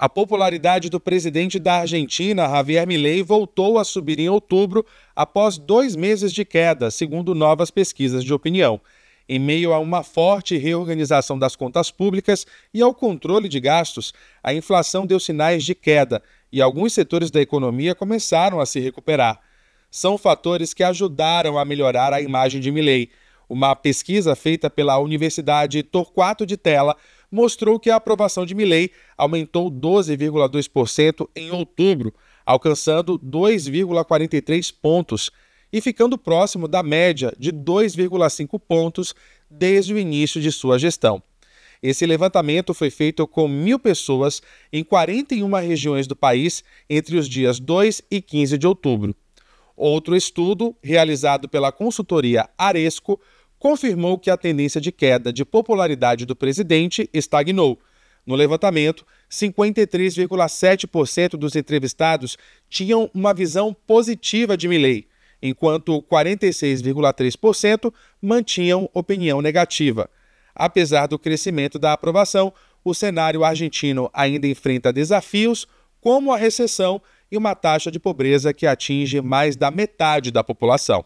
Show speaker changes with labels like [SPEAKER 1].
[SPEAKER 1] A popularidade do presidente da Argentina, Javier Milei, voltou a subir em outubro após dois meses de queda, segundo novas pesquisas de opinião. Em meio a uma forte reorganização das contas públicas e ao controle de gastos, a inflação deu sinais de queda e alguns setores da economia começaram a se recuperar. São fatores que ajudaram a melhorar a imagem de Milei. Uma pesquisa feita pela Universidade Torquato de Tela mostrou que a aprovação de Milley aumentou 12,2% em outubro, alcançando 2,43 pontos e ficando próximo da média de 2,5 pontos desde o início de sua gestão. Esse levantamento foi feito com mil pessoas em 41 regiões do país entre os dias 2 e 15 de outubro. Outro estudo, realizado pela consultoria Aresco, confirmou que a tendência de queda de popularidade do presidente estagnou. No levantamento, 53,7% dos entrevistados tinham uma visão positiva de Milley, enquanto 46,3% mantinham opinião negativa. Apesar do crescimento da aprovação, o cenário argentino ainda enfrenta desafios como a recessão e uma taxa de pobreza que atinge mais da metade da população.